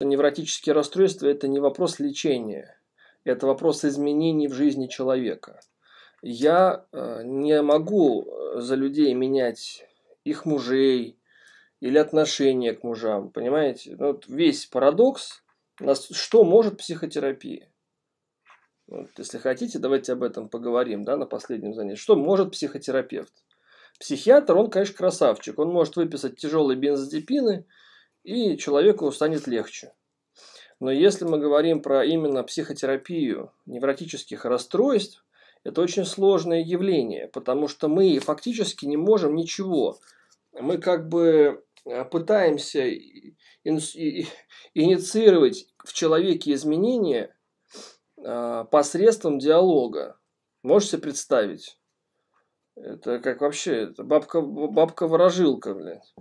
Невротические расстройства – это не вопрос лечения, это вопрос изменений в жизни человека. Я э, не могу э, за людей менять их мужей или отношение к мужам, понимаете? Ну, вот весь парадокс, что может психотерапия? Вот, если хотите, давайте об этом поговорим да, на последнем занятии. Что может психотерапевт? Психиатр, он, конечно, красавчик. Он может выписать тяжелые бензодипины – и человеку станет легче. Но если мы говорим про именно психотерапию невротических расстройств, это очень сложное явление, потому что мы фактически не можем ничего. Мы как бы э, пытаемся инициировать в человеке изменения э, посредством диалога. Можете представить? Это как вообще, это бабка, бабка-ворожилка, блядь.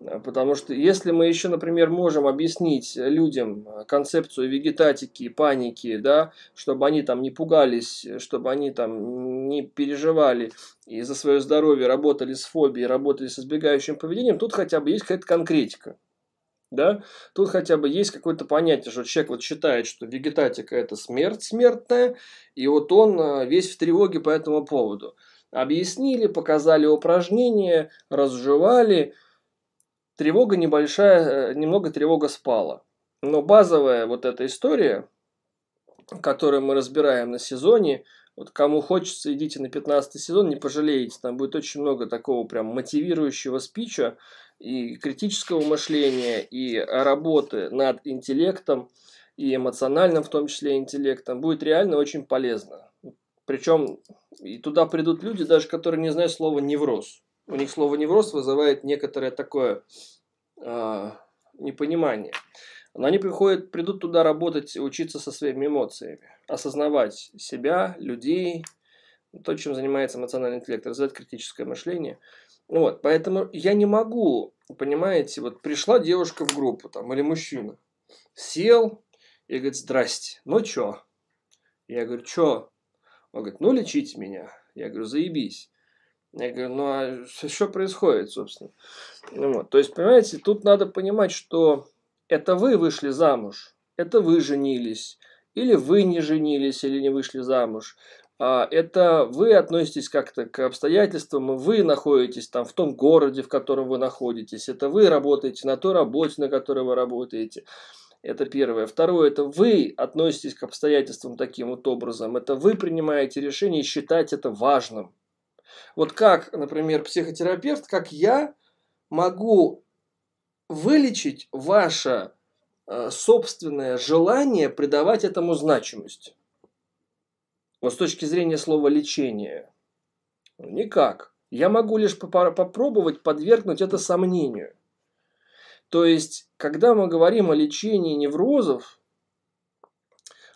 Э, потому что если мы еще, например, можем объяснить людям э, концепцию вегетатики, паники, да, чтобы они там не пугались, э, чтобы они там не переживали и за свое здоровье работали с фобией, работали с избегающим поведением, тут хотя бы есть какая-то конкретика. Да? Тут хотя бы есть какое-то понятие, что человек вот считает, что вегетатика – это смерть смертная, и вот он весь в тревоге по этому поводу. Объяснили, показали упражнения, разжевали – Тревога небольшая, э, немного тревога спала. Но базовая вот эта история, которую мы разбираем на сезоне, вот кому хочется, идите на 15 сезон, не пожалеете. Там будет очень много такого прям мотивирующего спича и критического мышления, и работы над интеллектом, и эмоциональным в том числе интеллектом. Будет реально очень полезно. Причем и туда придут люди, даже которые не знают слова невроз у них слово невроз вызывает некоторое такое э, непонимание. Но они приходят, придут туда работать, учиться со своими эмоциями, осознавать себя, людей, то, чем занимается эмоциональный интеллект, развивать критическое мышление. Вот, поэтому я не могу, понимаете, вот пришла девушка в группу там или мужчина, сел и говорит, здрасте, ну чё? Я говорю, чё? Он говорит, ну лечите меня. Я говорю, заебись. Я говорю, ну а что происходит, собственно? Ну, вот. То есть, понимаете, тут надо понимать, что это вы вышли замуж, это вы женились, или вы не женились, или не вышли замуж. а Это вы относитесь как-то к обстоятельствам, вы находитесь там в том городе, в котором вы находитесь, это вы работаете на той работе, на которой вы работаете. Это первое. Второе, это вы относитесь к обстоятельствам таким вот образом. Это вы принимаете решение и считаете это важным. Вот как, например, психотерапевт, как я могу вылечить ваше э, собственное желание придавать этому значимость? Вот с точки зрения слова лечение. Ну, никак. Я могу лишь попробовать подвергнуть это сомнению. То есть, когда мы говорим о лечении неврозов,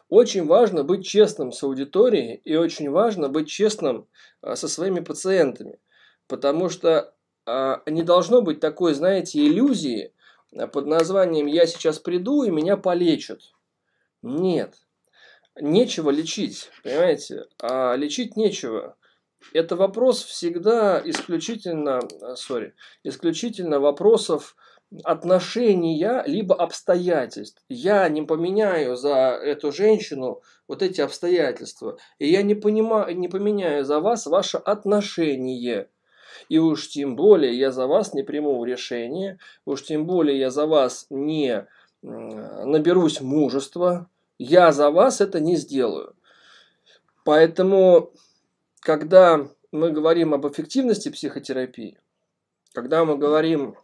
очень важно быть честным с аудиторией и очень важно быть честным а, со своими пациентами, потому что а, не должно быть такой, знаете, иллюзии а, под названием «я сейчас приду и меня полечат». Нет, нечего лечить, понимаете, а лечить нечего. Это вопрос всегда исключительно, сори, исключительно вопросов отношения, либо обстоятельств. Я не поменяю за эту женщину вот эти обстоятельства. И я не, понимаю, не поменяю за вас ваше отношение. И уж тем более я за вас не приму решение, уж тем более я за вас не наберусь мужества, я за вас это не сделаю. Поэтому, когда мы говорим об эффективности психотерапии, когда мы говорим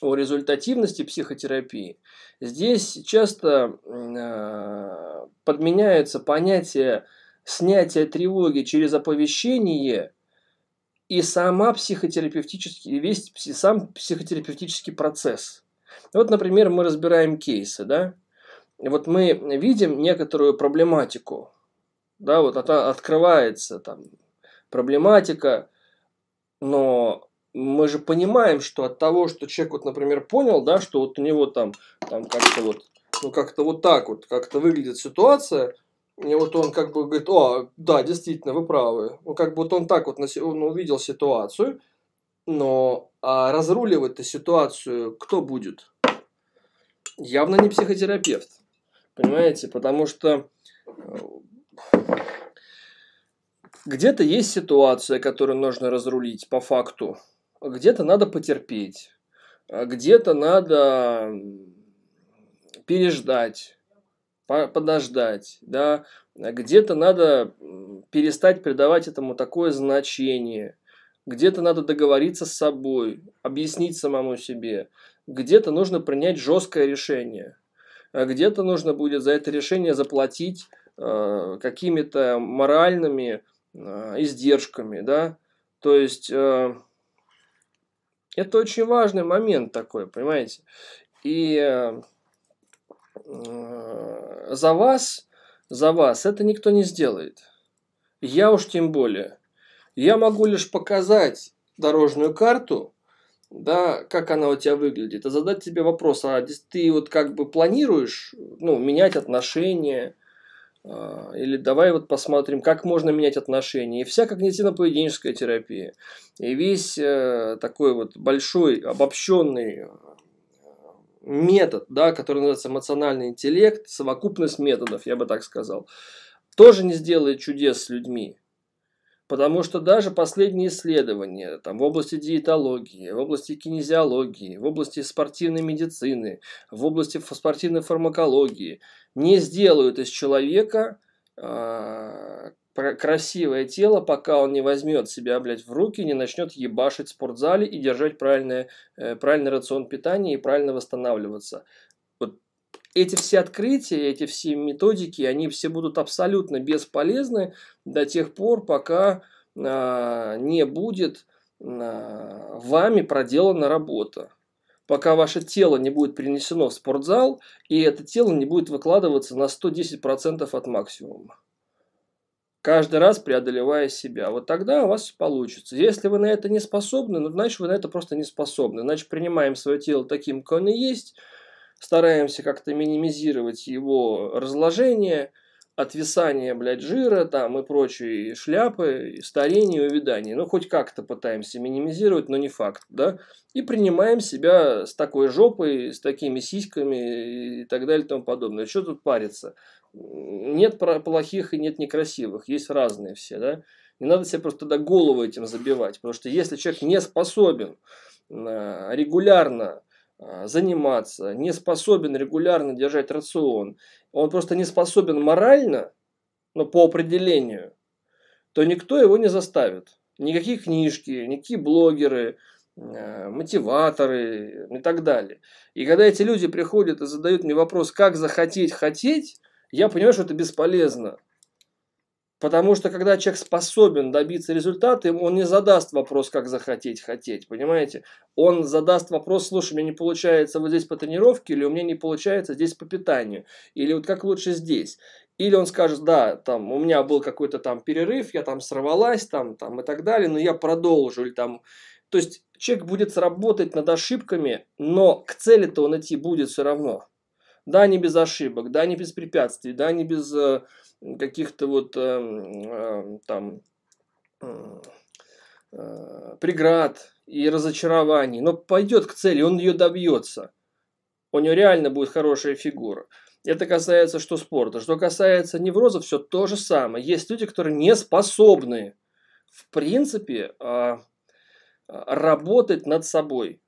о результативности психотерапии, здесь часто э, подменяется понятие снятия тревоги через оповещение и сама психотерапевтический, весь сам психотерапевтический процесс. Вот, например, мы разбираем кейсы, да, и вот мы видим некоторую проблематику, да, вот она открывается там проблематика, но мы же понимаем, что от того, что человек, вот, например, понял, да, что вот у него там, там как-то вот, ну, как-то вот так вот, как-то выглядит ситуация, и вот он как бы говорит, о, да, действительно, вы правы. Ну, как бы вот он так вот, он увидел ситуацию, но а разруливать-то ситуацию кто будет? Явно не психотерапевт, понимаете? Потому что э, где-то есть ситуация, которую нужно разрулить по факту, где-то надо потерпеть, а где-то надо переждать, подождать, да, где-то надо перестать придавать этому такое значение, где-то надо договориться с собой, объяснить самому себе, где-то нужно принять жесткое решение, а где-то нужно будет за это решение заплатить э, какими-то моральными э, издержками, да, то есть э, это очень важный момент такой, понимаете? И э, э, за вас, за вас это никто не сделает. Я уж тем более. Я могу лишь показать дорожную карту, да, как она у тебя выглядит, а задать тебе вопрос, а ты вот как бы планируешь, ну, менять отношения, а, или давай вот посмотрим, как можно менять отношения. И вся когнитивно-поведенческая терапия. И весь э, такой вот большой, обобщенный э, метод, да, который называется эмоциональный интеллект, совокупность методов, я бы так сказал, тоже не сделает чудес с людьми. Потому что даже последние исследования там, в области диетологии, в области кинезиологии, в области спортивной медицины, в области спортивной фармакологии не сделают из человека э, красивое тело, пока он не возьмет себя, блядь, в руки, не начнет ебашить в спортзале и держать правильный э, правильный рацион питания и правильно восстанавливаться эти все открытия, эти все методики, они все будут абсолютно бесполезны до тех пор, пока э, не будет э, вами проделана работа. Пока ваше тело не будет принесено в спортзал, и это тело не будет выкладываться на 110% от максимума. Каждый раз преодолевая себя. Вот тогда у вас получится. Если вы на это не способны, ну, значит, вы на это просто не способны. Значит, принимаем свое тело таким, как оно есть – стараемся как-то минимизировать его разложение, отвисание, блядь, жира там и прочие шляпы, и старение и увядание. Ну, хоть как-то пытаемся минимизировать, но не факт, да? И принимаем себя с такой жопой, с такими сиськами и так далее и тому подобное. Что тут париться? Нет плохих и нет некрасивых, есть разные все, да? Не надо себе просто до голову этим забивать, потому что если человек не способен а, регулярно а, заниматься, не способен регулярно держать рацион, он просто не способен морально, но по определению, то никто его не заставит. Никакие книжки, никакие блогеры, а, мотиваторы и так далее. И когда эти люди приходят и задают мне вопрос, как захотеть хотеть, я понимаю, что это бесполезно. Потому что когда человек способен добиться результата, он не задаст вопрос, как захотеть, хотеть, понимаете? Он задаст вопрос, слушай, мне не получается вот здесь по тренировке, или у меня не получается здесь по питанию, или вот как лучше здесь. Или он скажет, да, там, у меня был какой-то там перерыв, я там сорвалась, там, там и так далее, но я продолжу, или там... То есть человек будет работать над ошибками, но к цели-то он идти будет все равно. Да, не без ошибок, да, не без препятствий, да, не без э, каких-то вот эм, э, там э, преград и разочарований, но пойдет к цели, он ее добьется. У него реально будет хорошая фигура. Это касается что спорта. Что касается неврозов, все то же самое. Есть люди, которые не способны, в принципе, а, а, работать над собой.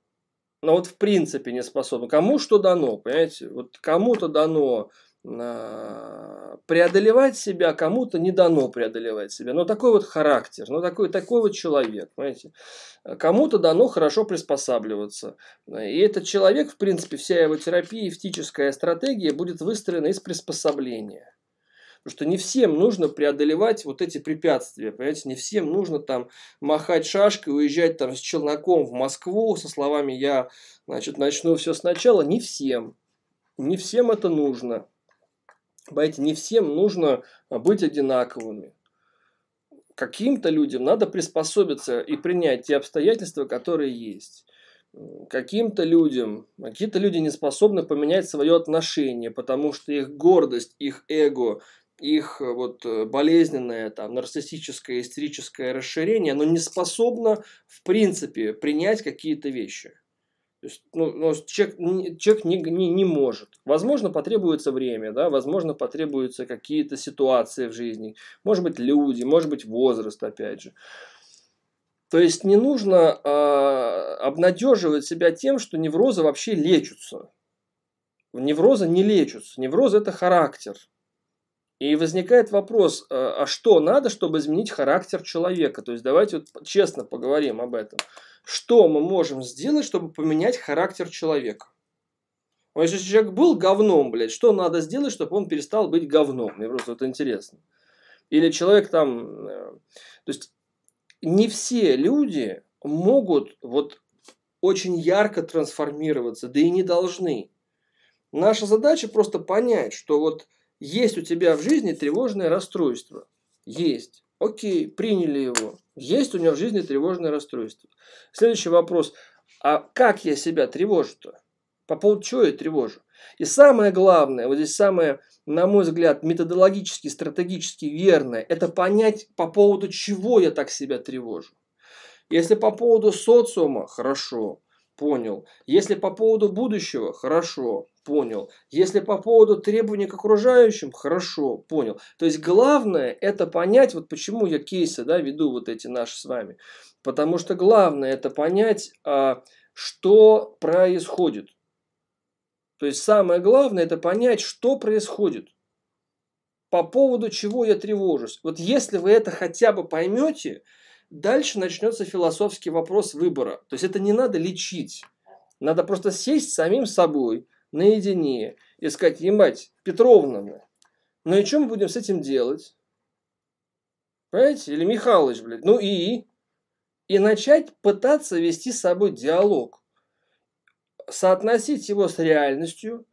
Но вот в принципе не способны. Кому что дано, понимаете? Вот кому-то дано а, преодолевать себя кому-то не дано преодолевать себя. Но такой вот характер, но такой, такой вот человек, понимаете. Кому-то дано хорошо приспосабливаться. И этот человек, в принципе, вся его терапия, эфтическая стратегия будет выстроена из приспособления. Потому что не всем нужно преодолевать вот эти препятствия, понимаете, не всем нужно там махать шашкой, уезжать там с челноком в Москву со словами «я, значит, начну все сначала». Не всем, не всем это нужно. Понимаете, не всем нужно а, быть одинаковыми. Каким-то людям надо приспособиться и принять те обстоятельства, которые есть. Каким-то людям, какие-то люди не способны поменять свое отношение, потому что их гордость, их эго, их э, вот э, болезненное там нарциссическое истерическое расширение, оно не способно в принципе принять какие-то вещи. То есть, ну, ну, человек, человек не, не, не может. Возможно, потребуется время, да, возможно, потребуются какие-то ситуации в жизни. Может быть, люди, может быть, возраст, опять же. То есть не нужно э, обнадеживать себя тем, что неврозы вообще лечатся. Неврозы не лечатся. Невроз это характер. И возникает вопрос, э, а что надо, чтобы изменить характер человека? То есть давайте вот честно поговорим об этом. Что мы можем сделать, чтобы поменять характер человека? Вот ну, если человек был говном, блядь, что надо сделать, чтобы он перестал быть говном? Мне просто вот интересно. Или человек там... Э, то есть не все люди могут вот очень ярко трансформироваться, да и не должны. Наша задача просто понять, что вот есть у тебя в жизни тревожное расстройство. Есть. Окей, приняли его. Есть у него в жизни тревожное расстройство. Следующий вопрос. А как я себя тревожу-то? По поводу чего я тревожу? И самое главное, вот здесь самое, на мой взгляд, методологически, стратегически верное, это понять, по поводу чего я так себя тревожу. Если по поводу социума, хорошо, понял. Если по поводу будущего, хорошо, понял. Если по поводу требований к окружающим, хорошо, понял. То есть главное это понять, вот почему я кейсы да, веду вот эти наши с вами. Потому что главное это понять, а, что происходит. То есть самое главное это понять, что происходит. По поводу чего я тревожусь. Вот если вы это хотя бы поймете, дальше начнется философский вопрос выбора. То есть это не надо лечить. Надо просто сесть самим собой – наедине и сказать, ебать, Петровна, ну и что мы будем с этим делать? Понимаете? Или Михалыч, блядь. Ну и? И начать пытаться вести с собой диалог. Соотносить его с реальностью,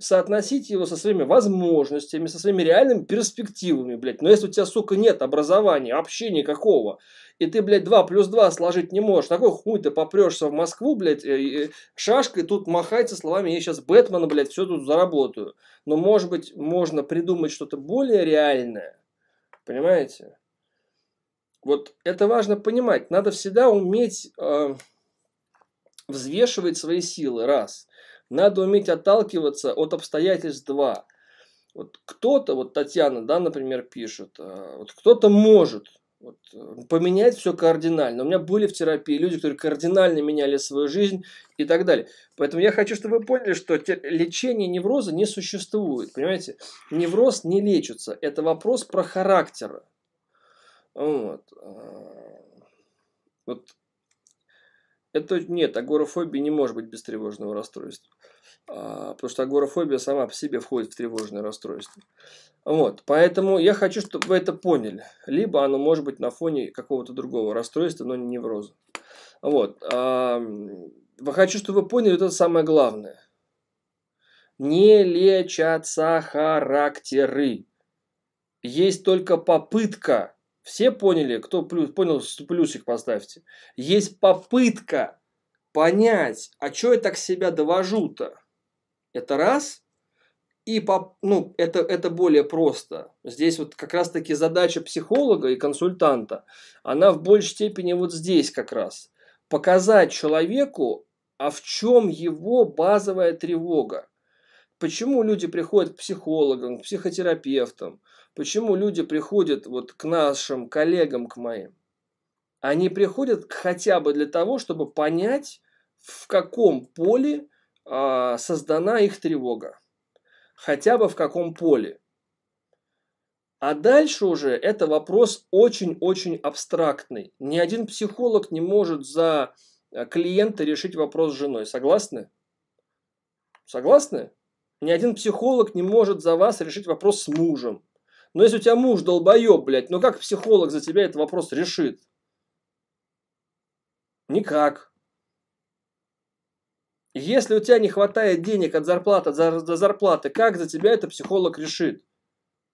соотносить его со своими возможностями, со своими реальными перспективами, блядь. Но если у тебя, сука, нет образования, вообще никакого, и ты, блядь, 2 плюс 2 сложить не можешь, такой хуй ты попрешься в Москву, блядь, э, э, шашкой тут махается словами, я сейчас Бэтмена, блядь, все тут заработаю. Но, может быть, можно придумать что-то более реальное, понимаете? Вот это важно понимать. Надо всегда уметь э, взвешивать свои силы, раз – надо уметь отталкиваться от обстоятельств два. Вот кто-то, вот Татьяна, да, например, пишет, э, вот кто-то может вот, э, поменять все кардинально. У меня были в терапии люди, которые кардинально меняли свою жизнь и так далее. Поэтому я хочу, чтобы вы поняли, что лечение невроза не существует. Понимаете, невроз не лечится. Это вопрос про характер. Вот. Э, вот это нет, агорафобия не может быть без тревожного расстройства. А, потому что агорафобия сама по себе входит в тревожное расстройство. Вот, поэтому я хочу, чтобы вы это поняли. Либо оно может быть на фоне какого-то другого расстройства, но не невроза. Вот. А, хочу, чтобы вы поняли это самое главное. Не лечатся характеры. Есть только попытка все поняли? Кто плюс, понял, плюсик поставьте. Есть попытка понять, а что я так себя довожу-то? Это раз. И, по, ну, это, это более просто. Здесь вот как раз-таки задача психолога и консультанта, она в большей степени вот здесь как раз. Показать человеку, а в чем его базовая тревога. Почему люди приходят к психологам, к психотерапевтам? Почему люди приходят вот к нашим коллегам, к моим? Они приходят хотя бы для того, чтобы понять, в каком поле э, создана их тревога. Хотя бы в каком поле. А дальше уже это вопрос очень-очень абстрактный. Ни один психолог не может за а, клиента решить вопрос с женой. Согласны? Согласны? Ни один психолог не может за вас решить вопрос с мужем. Но если у тебя муж долбоеб, блядь, ну как психолог за тебя этот вопрос решит? Никак. Если у тебя не хватает денег от зарплаты до зарплаты, как за тебя это психолог решит?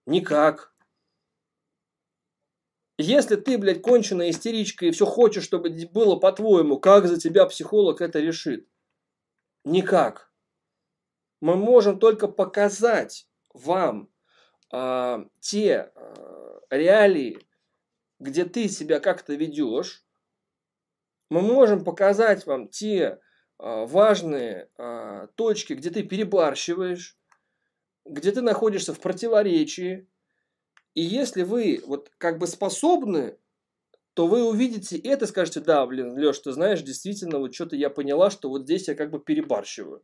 Никак. Если ты, блядь, конченая истеричка и все хочешь, чтобы было по-твоему, как за тебя психолог это решит? Никак. Мы можем только показать вам э, те э, реалии, где ты себя как-то ведешь. Мы можем показать вам те э, важные э, точки, где ты перебарщиваешь, где ты находишься в противоречии. И если вы вот как бы способны то вы увидите это и скажете, да, блин, Леш, ты знаешь, действительно, вот что-то я поняла, что вот здесь я как бы перебарщиваю.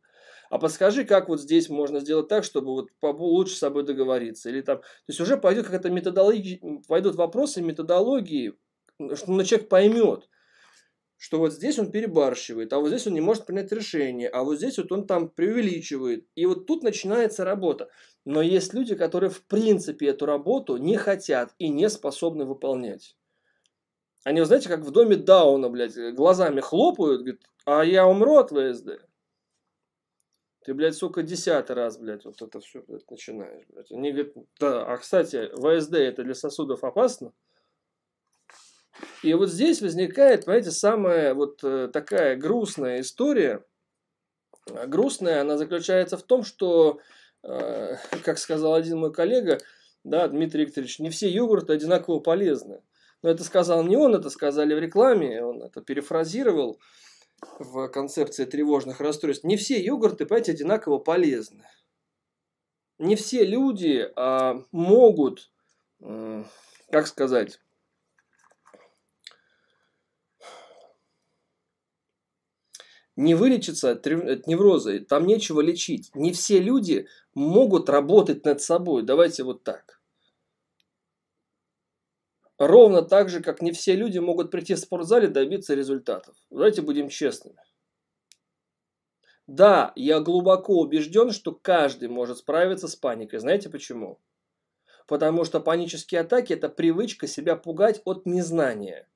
А подскажи, как вот здесь можно сделать так, чтобы вот лучше с собой договориться. Или там, то есть уже пойдет какая-то методология, пойдут вопросы методологии, что ну, человек поймет, что вот здесь он перебарщивает, а вот здесь он не может принять решение, а вот здесь вот он там преувеличивает. И вот тут начинается работа. Но есть люди, которые в принципе эту работу не хотят и не способны выполнять. Они, знаете, как в доме Дауна, блядь, глазами хлопают, говорят, а я умру от ВСД. Ты, блядь, сука, десятый раз, блядь, вот это все, блядь, начинаешь, блядь. Они говорят, да, а, кстати, ВСД это для сосудов опасно? И вот здесь возникает, понимаете, самая вот э, такая грустная история. Грустная она заключается в том, что, э, как сказал один мой коллега, да, Дмитрий Викторович, не все йогурты одинаково полезны. Но это сказал не он, это сказали в рекламе, он это перефразировал в концепции тревожных расстройств. Не все йогурты, понимаете, одинаково полезны. Не все люди а, могут, а, как сказать, не вылечиться от, от невроза, там нечего лечить. Не все люди могут работать над собой. Давайте вот так. Ровно так же, как не все люди могут прийти в спортзале и добиться результатов. Давайте будем честными. Да, я глубоко убежден, что каждый может справиться с паникой. Знаете почему? Потому что панические атаки – это привычка себя пугать от незнания.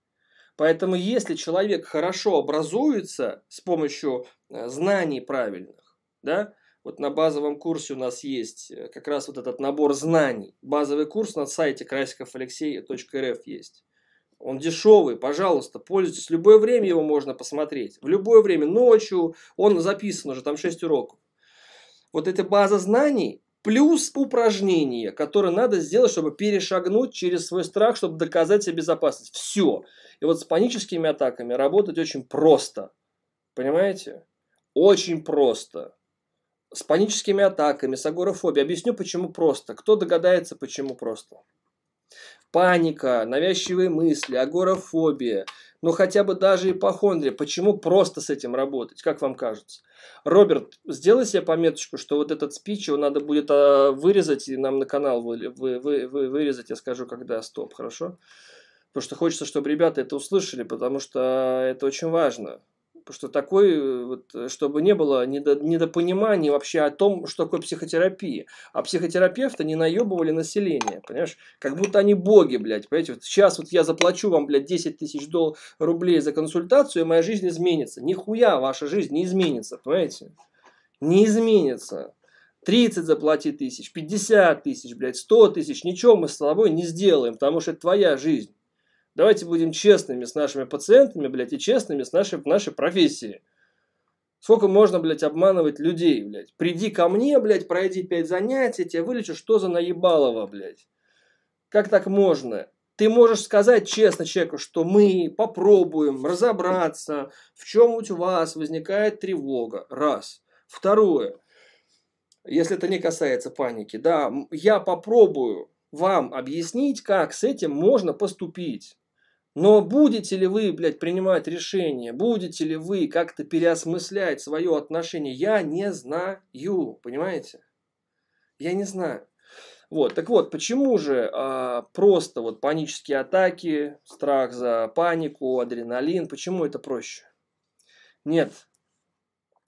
Поэтому если человек хорошо образуется с помощью э, знаний правильных, да, вот на базовом курсе у нас есть э, как раз вот этот набор знаний. Базовый курс на сайте красиковалексей.рф есть. Он дешевый, пожалуйста, пользуйтесь. Любое время его можно посмотреть. В любое время, ночью, он записан уже, там 6 уроков. Вот эта база знаний плюс упражнения, которые надо сделать, чтобы перешагнуть через свой страх, чтобы доказать себе безопасность. Все. И вот с паническими атаками работать очень просто. Понимаете? Очень просто с паническими атаками, с агорафобией. Объясню, почему просто. Кто догадается, почему просто? Паника, навязчивые мысли, агорафобия, ну хотя бы даже ипохондрия. Почему просто с этим работать, как вам кажется? Роберт, сделай себе пометочку, что вот этот спич его надо будет а, вырезать и нам на канал вы, вы, вы, вы, вырезать. Я скажу, когда стоп, хорошо? Потому что хочется, чтобы ребята это услышали, потому что это очень важно. Потому типа, что такой, э, вот, э, чтобы не было недопонимания вообще о том, что такое психотерапия. А психотерапевты не наебывали население, понимаешь? Как будто они боги, блядь, понимаете? Вот сейчас вот я заплачу вам, блядь, 10 тысяч дол- рублей за консультацию, и моя жизнь изменится. Нихуя ваша жизнь не изменится, понимаете? Не изменится. 30 заплати тысяч, 50 тысяч, блядь, 100 тысяч, ничего мы с тобой не сделаем, потому что это твоя жизнь. Давайте будем честными с нашими пациентами, блядь, и честными с нашей, нашей профессией. Сколько можно, блядь, обманывать людей, блядь? Приди ко мне, блядь, пройди пять занятий, я тебя вылечу, что за наебалово, блядь? Как так можно? Ты можешь сказать честно человеку, что мы попробуем разобраться, в чем у вас возникает тревога. Раз. Второе. Если это не касается паники, да, я попробую вам объяснить, как с этим можно поступить. Но будете ли вы, блядь, принимать решения, будете ли вы как-то переосмыслять свое отношение, я не знаю, понимаете? Я не знаю. Вот, так вот, почему же э, просто вот панические атаки, страх за панику, адреналин, почему это проще? Нет.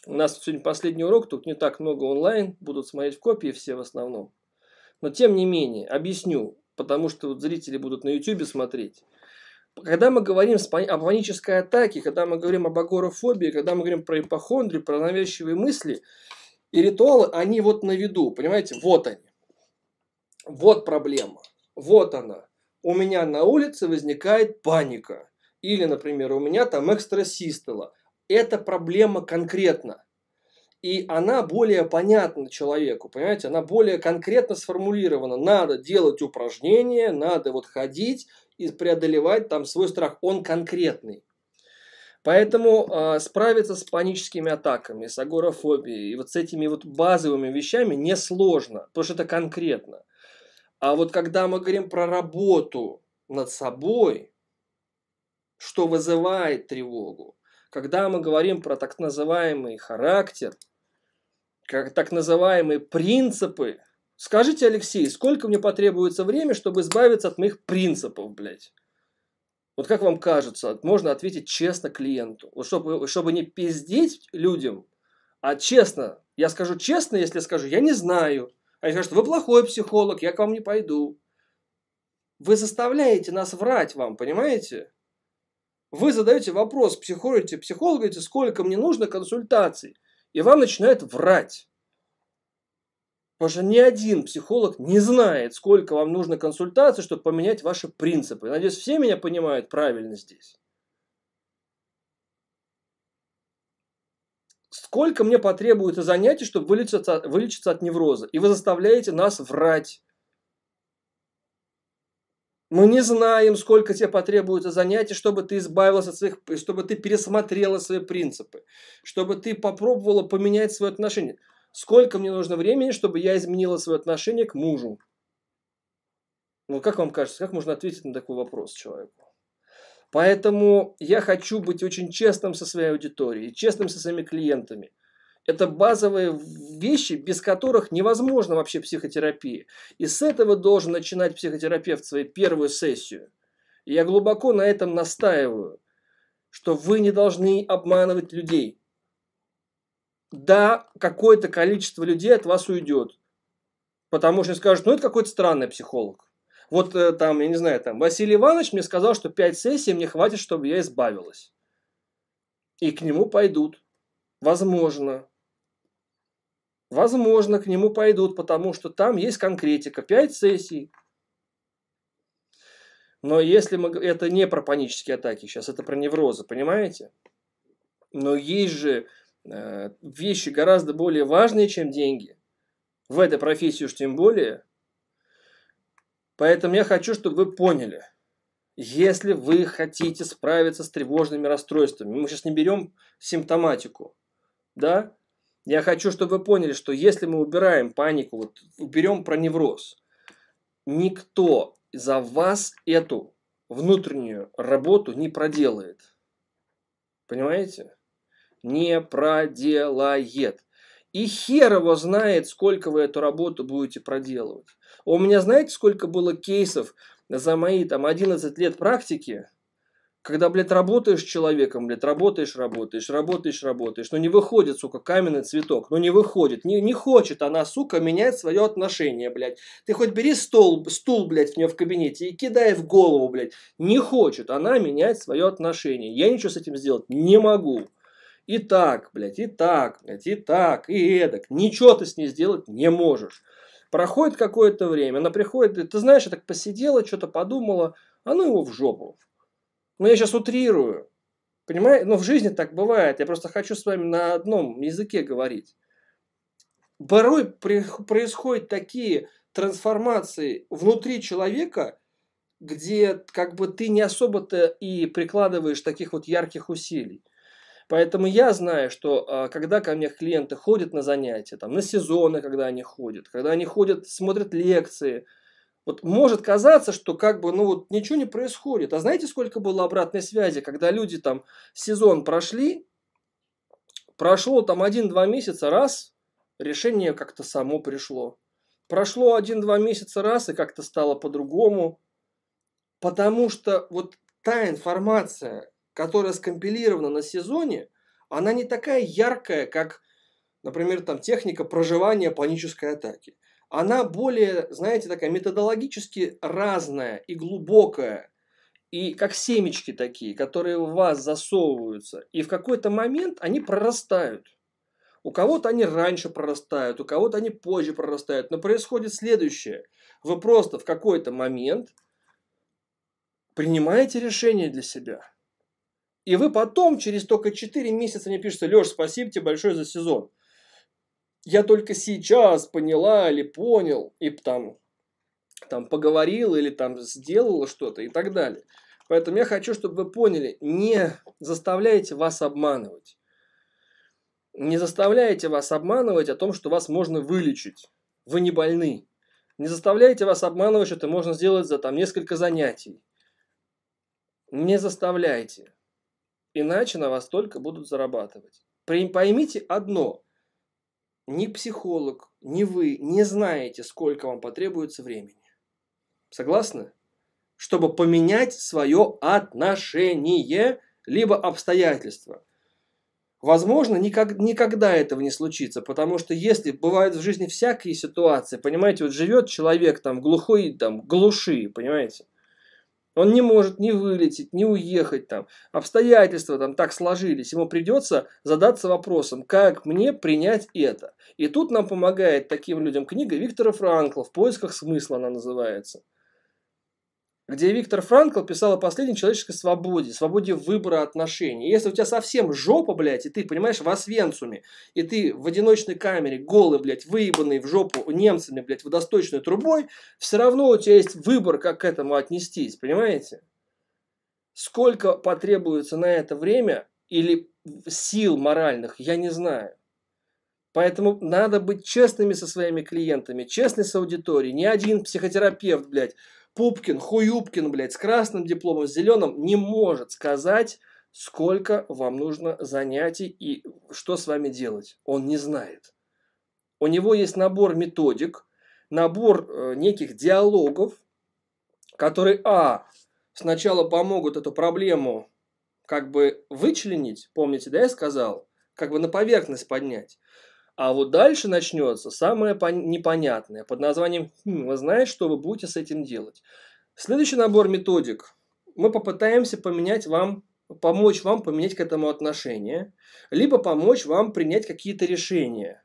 У нас сегодня последний урок, тут не так много онлайн, будут смотреть в копии все в основном. Но тем не менее, объясню, потому что вот зрители будут на YouTube смотреть. Когда мы говорим о панической атаке, когда мы говорим об агорофобии, когда мы говорим про ипохондрию, про навязчивые мысли и ритуалы, они вот на виду, понимаете, вот они. Вот проблема, вот она. У меня на улице возникает паника. Или, например, у меня там экстрасистола. Это проблема конкретно. И она более понятна человеку, понимаете, она более конкретно сформулирована. Надо делать упражнения, надо вот ходить и преодолевать там свой страх. Он конкретный. Поэтому э, справиться с паническими атаками, с агорафобией и вот с этими вот базовыми вещами несложно, потому что это конкретно. А вот когда мы говорим про работу над собой, что вызывает тревогу, когда мы говорим про так называемый характер, как так называемые принципы, Скажите, Алексей, сколько мне потребуется время, чтобы избавиться от моих принципов, блядь? Вот как вам кажется, можно ответить честно клиенту. Вот чтобы, э, чтобы не пиздеть людям, а честно. Я скажу честно, если я скажу, я не знаю. А я скажу, что вы плохой психолог, я к вам не пойду. Вы заставляете нас врать вам, понимаете? Вы задаете вопрос психологу, психологу, сколько мне нужно консультаций, и вам начинают врать. Потому что ни один психолог не знает, сколько вам нужно консультаций, чтобы поменять ваши принципы. Надеюсь, все меня понимают правильно здесь. Сколько мне потребуется занятий, чтобы вылечиться, вылечиться от невроза? И вы заставляете нас врать. Мы не знаем, сколько тебе потребуется занятий, чтобы ты избавилась от своих, чтобы ты пересмотрела свои принципы, чтобы ты попробовала поменять свое отношение. Сколько мне нужно времени, чтобы я изменила свое отношение к мужу? Ну, как вам кажется, как можно ответить на такой вопрос человеку? Поэтому я хочу быть очень честным со своей аудиторией, честным со своими клиентами. Это базовые вещи, без которых невозможно вообще психотерапия. И с этого должен начинать психотерапевт свою первую сессию. И я глубоко на этом настаиваю, что вы не должны обманывать людей – да, какое-то количество людей от вас уйдет. Потому что скажут, ну это какой-то странный психолог. Вот э, там, я не знаю, там Василий Иванович мне сказал, что 5 сессий мне хватит, чтобы я избавилась. И к нему пойдут. Возможно. Возможно, к нему пойдут, потому что там есть конкретика. 5 сессий. Но если мы... Это не про панические атаки сейчас, это про неврозы, понимаете? Но есть же Э, вещи гораздо более важные, чем деньги. В этой профессии уж тем более. Поэтому я хочу, чтобы вы поняли, если вы хотите справиться с тревожными расстройствами, мы сейчас не берем симптоматику, да, я хочу, чтобы вы поняли, что если мы убираем панику, вот уберем про невроз, никто за вас эту внутреннюю работу не проделает. Понимаете? не проделает. И хер его знает, сколько вы эту работу будете проделывать. У меня, знаете, сколько было кейсов за мои там 11 лет практики, когда, блядь, работаешь с человеком, блядь, работаешь, работаешь, работаешь, работаешь, но не выходит, сука, каменный цветок, но не выходит, не, не хочет она, сука, менять свое отношение, блядь. Ты хоть бери стол, стул, блядь, в нее в кабинете и кидай в голову, блядь. Не хочет она менять свое отношение. Я ничего с этим сделать не могу. И так, блядь, и так, блядь, и так, и эдак. Ничего ты с ней сделать не можешь. Проходит какое-то время, она приходит, ты знаешь, я так посидела, что-то подумала, а ну его в жопу. Ну, я сейчас утрирую. Понимаете? Но ну, в жизни так бывает. Я просто хочу с вами на одном языке говорить. Порой происходят такие трансформации внутри человека, где как бы ты не особо-то и прикладываешь таких вот ярких усилий. Поэтому я знаю, что а, когда ко мне клиенты ходят на занятия, там, на сезоны, когда они ходят, когда они ходят, смотрят лекции, вот может казаться, что как бы, ну вот ничего не происходит. А знаете, сколько было обратной связи, когда люди там сезон прошли, прошло там один-два месяца, раз, решение как-то само пришло. Прошло один-два месяца, раз, и как-то стало по-другому. Потому что вот та информация, которая скомпилирована на сезоне, она не такая яркая, как, например, там техника проживания панической атаки. Она более, знаете, такая методологически разная и глубокая. И как семечки такие, которые у вас засовываются. И в какой-то момент они прорастают. У кого-то они раньше прорастают, у кого-то они позже прорастают. Но происходит следующее. Вы просто в какой-то момент принимаете решение для себя. И вы потом, через только 4 месяца мне пишете, Леш, спасибо тебе большое за сезон. Я только сейчас поняла или понял, и там, там поговорил или там сделала что-то и так далее. Поэтому я хочу, чтобы вы поняли, не заставляйте вас обманывать. Не заставляйте вас обманывать о том, что вас можно вылечить. Вы не больны. Не заставляйте вас обманывать, что это можно сделать за там несколько занятий. Не заставляйте. Иначе на вас только будут зарабатывать. Поймите одно. Ни психолог, ни вы не знаете, сколько вам потребуется времени. Согласны? Чтобы поменять свое отношение, либо обстоятельства. Возможно, никак, никогда этого не случится, потому что если бывают в жизни всякие ситуации, понимаете, вот живет человек там глухой, там, глуши, понимаете, он не может ни вылететь, ни уехать там. Обстоятельства там так сложились. Ему придется задаться вопросом, как мне принять это. И тут нам помогает таким людям книга Виктора Франкла «В поисках смысла» она называется где Виктор Франкл писал о последней человеческой свободе, свободе выбора отношений. Если у тебя совсем жопа, блядь, и ты, понимаешь, в Освенцуме, и ты в одиночной камере, голый, блядь, выебанный в жопу немцами, блядь, водосточной трубой, все равно у тебя есть выбор, как к этому отнестись, понимаете? Сколько потребуется на это время или сил моральных, я не знаю. Поэтому надо быть честными со своими клиентами, честны с аудиторией. Ни один психотерапевт, блядь, Пупкин, Хуюпкин, блядь, с красным дипломом, с зеленым, не может сказать, сколько вам нужно занятий и что с вами делать. Он не знает. У него есть набор методик, набор э, неких диалогов, которые, а, сначала помогут эту проблему как бы вычленить, помните, да, я сказал, как бы на поверхность поднять. А вот дальше начнется самое непонятное под названием «Хм, вы знаете, что вы будете с этим делать». Следующий набор методик. Мы попытаемся поменять вам, помочь вам поменять к этому отношение, либо помочь вам принять какие-то решения.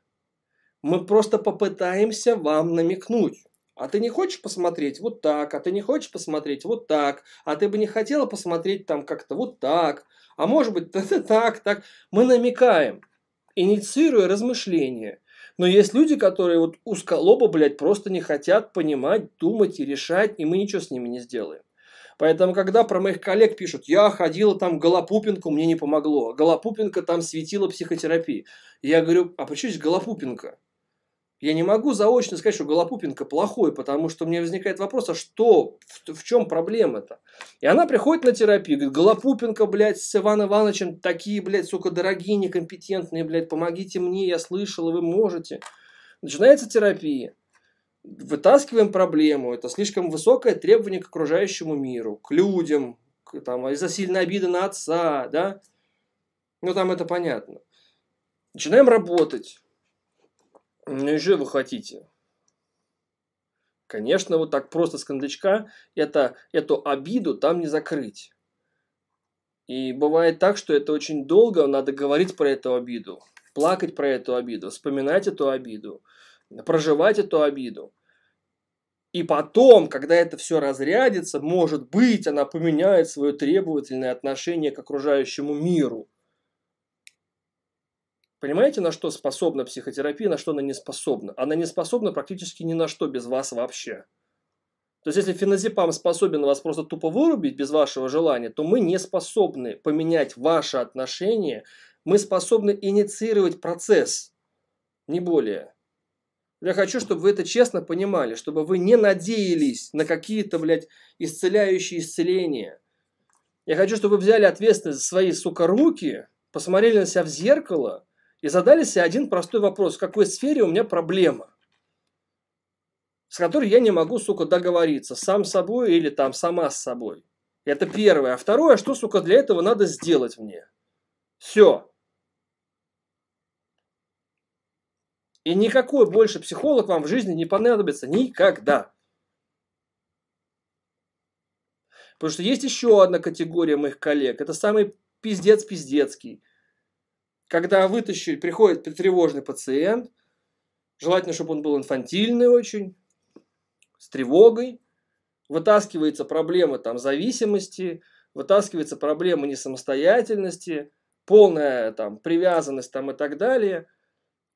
Мы просто попытаемся вам намекнуть. А ты не хочешь посмотреть вот так, а ты не хочешь посмотреть вот так, а ты бы не хотела посмотреть там как-то вот так, а может быть так, так. Мы намекаем инициируя размышления. Но есть люди, которые вот узколобо, блядь, просто не хотят понимать, думать и решать, и мы ничего с ними не сделаем. Поэтому, когда про моих коллег пишут, я ходила там Голопупинку, мне не помогло. Голопупинка там светила психотерапии. Я говорю, а почему здесь Голопупинка? Я не могу заочно сказать, что Голопупенко плохой, потому что мне возникает вопрос, а что, в, в чем проблема-то? И она приходит на терапию, говорит, Голопупенко, блядь, с Иваном Ивановичем такие, блядь, сука, дорогие, некомпетентные, блядь, помогите мне, я слышала, вы можете. Начинается терапия. Вытаскиваем проблему. Это слишком высокое требование к окружающему миру, к людям, к, там, из-за сильной обиды на отца, да? Ну, там это понятно. Начинаем работать ну и же вы хотите? Конечно, вот так просто с кондлячка это, эту обиду там не закрыть. И бывает так, что это очень долго, надо говорить про эту обиду, плакать про эту обиду, вспоминать эту обиду, проживать эту обиду. И потом, когда это все разрядится, может быть, она поменяет свое требовательное отношение к окружающему миру. Понимаете, на что способна психотерапия, на что она не способна? Она не способна практически ни на что без вас вообще. То есть, если феназепам способен вас просто тупо вырубить без вашего желания, то мы не способны поменять ваше отношение, мы способны инициировать процесс, не более. Я хочу, чтобы вы это честно понимали, чтобы вы не надеялись на какие-то, блядь, исцеляющие исцеления. Я хочу, чтобы вы взяли ответственность за свои, сука, руки, посмотрели на себя в зеркало и задали себе один простой вопрос. В какой сфере у меня проблема? С которой я не могу, сука, договориться. Сам с собой или там сама с собой. Это первое. А второе, что, сука, для этого надо сделать мне? Все. И никакой больше психолог вам в жизни не понадобится никогда. Потому что есть еще одна категория моих коллег. Это самый пиздец-пиздецкий когда вытащи, приходит тревожный пациент, желательно, чтобы он был инфантильный очень, с тревогой, вытаскивается проблема там, зависимости, вытаскивается проблема несамостоятельности, полная там, привязанность там, и так далее.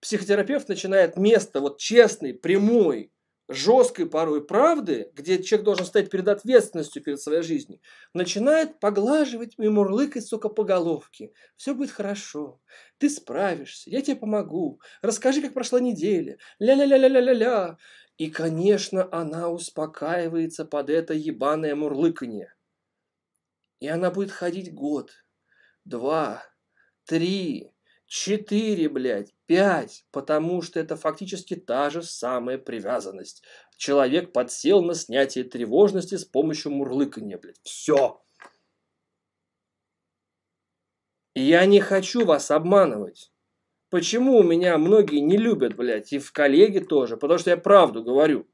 Психотерапевт начинает место вот честной, прямой, жесткой порой правды, где человек должен стоять перед ответственностью перед своей жизнью, начинает поглаживать и мурлыкать, сука, по головке. Все будет хорошо, ты справишься, я тебе помогу, расскажи, как прошла неделя, ля-ля-ля-ля-ля-ля-ля. И, конечно, она успокаивается под это ебаное мурлыканье. И она будет ходить год, два, три, четыре, блядь, пять, потому что это фактически та же самая привязанность. Человек подсел на снятие тревожности с помощью мурлыканья, блядь. Все. Я не хочу вас обманывать. Почему у меня многие не любят, блядь, и в коллеге тоже, потому что я правду говорю.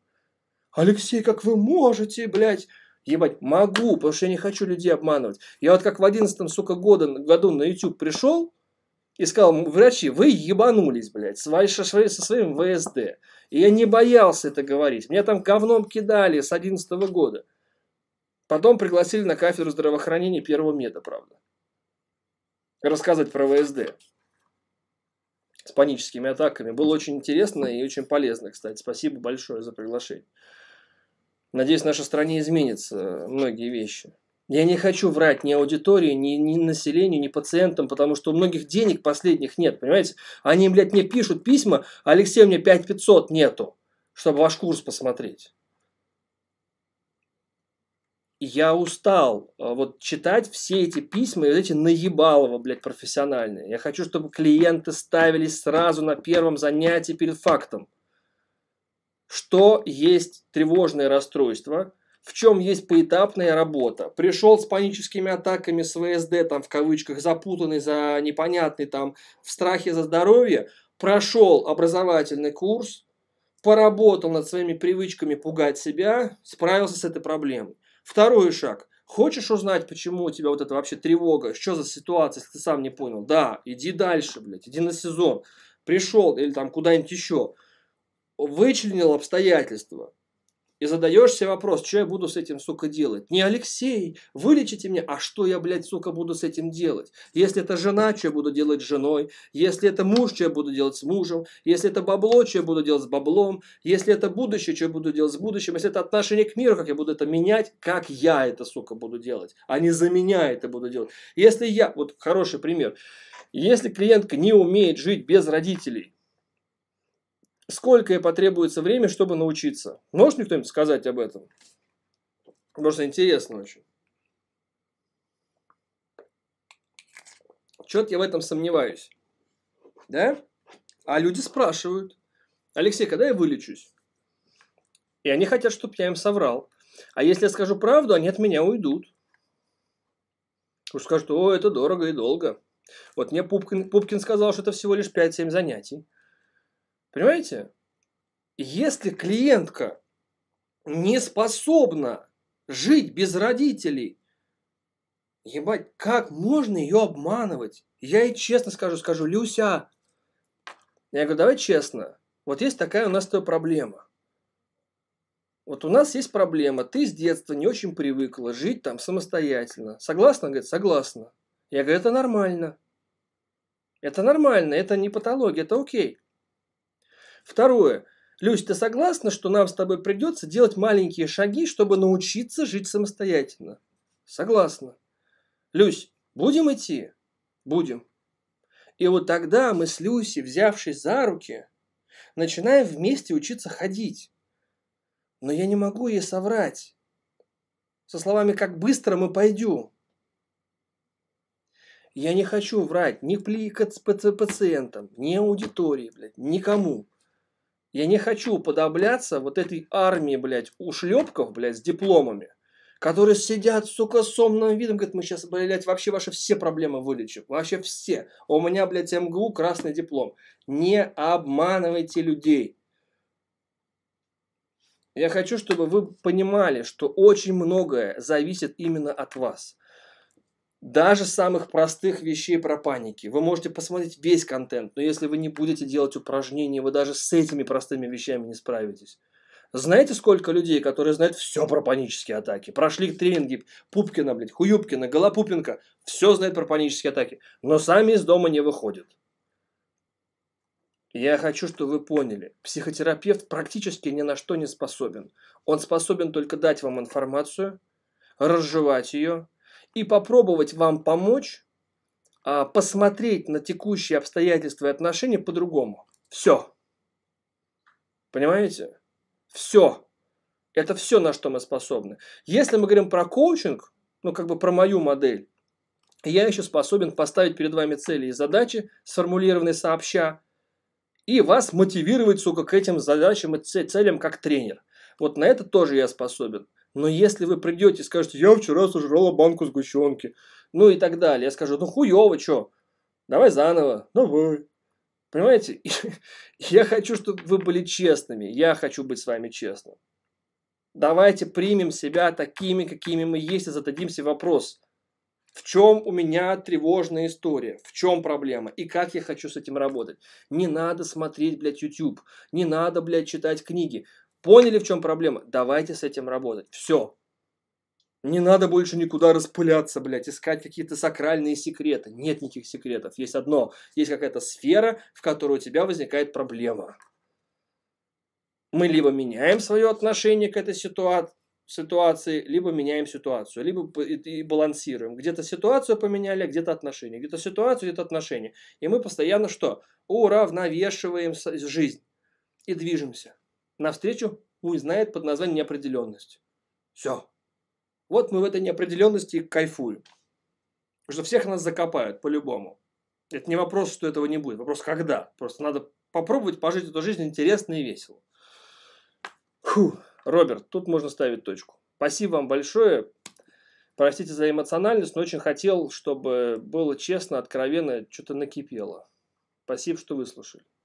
Алексей, как вы можете, блядь, Ебать, могу, потому что я не хочу людей обманывать. Я вот как в одиннадцатом, сука, года, году на YouTube пришел, и сказал, врачи, вы ебанулись, блядь, со своим ВСД. И я не боялся это говорить. Меня там говном кидали с 11 -го года. Потом пригласили на кафедру здравоохранения первого меда, правда. Рассказывать про ВСД с паническими атаками. Было очень интересно и очень полезно, кстати. Спасибо большое за приглашение. Надеюсь, в нашей стране изменятся многие вещи. Я не хочу врать ни аудитории, ни, ни населению, ни пациентам, потому что у многих денег последних нет, понимаете? Они, блядь, мне пишут письма, Алексей, у меня 5500 нету, чтобы ваш курс посмотреть. Я устал э, вот читать все эти письма и вот эти наебалово, блядь, профессиональные. Я хочу, чтобы клиенты ставились сразу на первом занятии перед фактом. Что есть тревожное расстройство – в чем есть поэтапная работа. Пришел с паническими атаками с ВСД, там в кавычках, запутанный, за непонятный, там в страхе за здоровье, прошел образовательный курс, поработал над своими привычками пугать себя, справился с этой проблемой. Второй шаг. Хочешь узнать, почему у тебя вот эта вообще тревога, что за ситуация, если ты сам не понял? Да, иди дальше, блядь, иди на сезон. Пришел или там куда-нибудь еще. Вычленил обстоятельства и задаешься вопрос, что я буду с этим, сука, делать? Не Алексей, вылечите меня, а что я, блядь, сука, буду с этим делать? Если это жена, что я буду делать с женой? Если это муж, что я буду делать с мужем? Если это бабло, что я буду делать с баблом? Если это будущее, что я буду делать с будущим? Если это отношение к миру, как я буду это менять? Как я это, сука, буду делать? А не за меня это буду делать. Если я, вот хороший пример, если клиентка не умеет жить без родителей, Сколько ей потребуется время, чтобы научиться? Может ли кто-нибудь сказать об этом? Потому интересно очень. чего то я в этом сомневаюсь. Да? А люди спрашивают. Алексей, когда я вылечусь? И они хотят, чтобы я им соврал. А если я скажу правду, они от меня уйдут. Уж скажут, о, это дорого и долго. Вот мне Пупкин, Пупкин сказал, что это всего лишь 5-7 занятий. Понимаете? Если клиентка не способна жить без родителей, ебать, как можно ее обманывать? Я ей честно скажу, скажу, Люся, я говорю, давай честно, вот есть такая у нас твоя проблема. Вот у нас есть проблема, ты с детства не очень привыкла жить там самостоятельно. Согласна? Говорит, согласна. Я говорю, это нормально. Это нормально, это не патология, это окей. Второе. Люсь, ты согласна, что нам с тобой придется делать маленькие шаги, чтобы научиться жить самостоятельно? Согласна. Люсь, будем идти? Будем. И вот тогда мы с Люси, взявшись за руки, начинаем вместе учиться ходить. Но я не могу ей соврать. Со словами «как быстро мы пойдем». Я не хочу врать ни с пациентом, ни аудитории, блядь, никому. Я не хочу подобляться вот этой армии, блядь, ушлепков, блядь, с дипломами, которые сидят, сука, с сомным видом, говорят, мы сейчас, блядь, вообще ваши все проблемы вылечим, вообще все. А у меня, блядь, МГУ красный диплом. Не обманывайте людей. Я хочу, чтобы вы понимали, что очень многое зависит именно от вас даже самых простых вещей про паники. Вы можете посмотреть весь контент, но если вы не будете делать упражнения, вы даже с этими простыми вещами не справитесь. Знаете, сколько людей, которые знают все про панические атаки? Прошли тренинги Пупкина, блядь, Хуюпкина, Голопупенко. Все знают про панические атаки, но сами из дома не выходят. Я хочу, чтобы вы поняли, психотерапевт практически ни на что не способен. Он способен только дать вам информацию, разжевать ее, и попробовать вам помочь а, посмотреть на текущие обстоятельства и отношения по-другому. Все. Понимаете? Все. Это все, на что мы способны. Если мы говорим про коучинг, ну как бы про мою модель, я еще способен поставить перед вами цели и задачи, сформулированные сообща, и вас мотивировать, сука, к этим задачам и целям как тренер. Вот на это тоже я способен. Но если вы придете и скажете, я вчера сожрала банку сгущенки, ну и так далее, я скажу, ну хуево, чё, давай заново, давай. Понимаете, я хочу, чтобы вы были честными, я хочу быть с вами честным. Давайте примем себя такими, какими мы есть, и зададим себе вопрос, в чем у меня тревожная история, в чем проблема, и как я хочу с этим работать. Не надо смотреть, блядь, YouTube, не надо, блядь, читать книги. Поняли, в чем проблема? Давайте с этим работать. Все. Не надо больше никуда распыляться, блядь, искать какие-то сакральные секреты. Нет никаких секретов. Есть одно. Есть какая-то сфера, в которой у тебя возникает проблема. Мы либо меняем свое отношение к этой ситуации, ситуации, либо меняем ситуацию, либо и балансируем. Где-то ситуацию поменяли, а где-то отношения, где-то ситуацию, где-то отношения. И мы постоянно что? Уравновешиваем жизнь и движемся навстречу знает под названием неопределенность. Все. Вот мы в этой неопределенности кайфуем. Потому что всех нас закопают по-любому. Это не вопрос, что этого не будет. Вопрос, когда. Просто надо попробовать пожить эту жизнь интересно и весело. Фу. Роберт, тут можно ставить точку. Спасибо вам большое. Простите за эмоциональность, но очень хотел, чтобы было честно, откровенно, что-то накипело. Спасибо, что выслушали.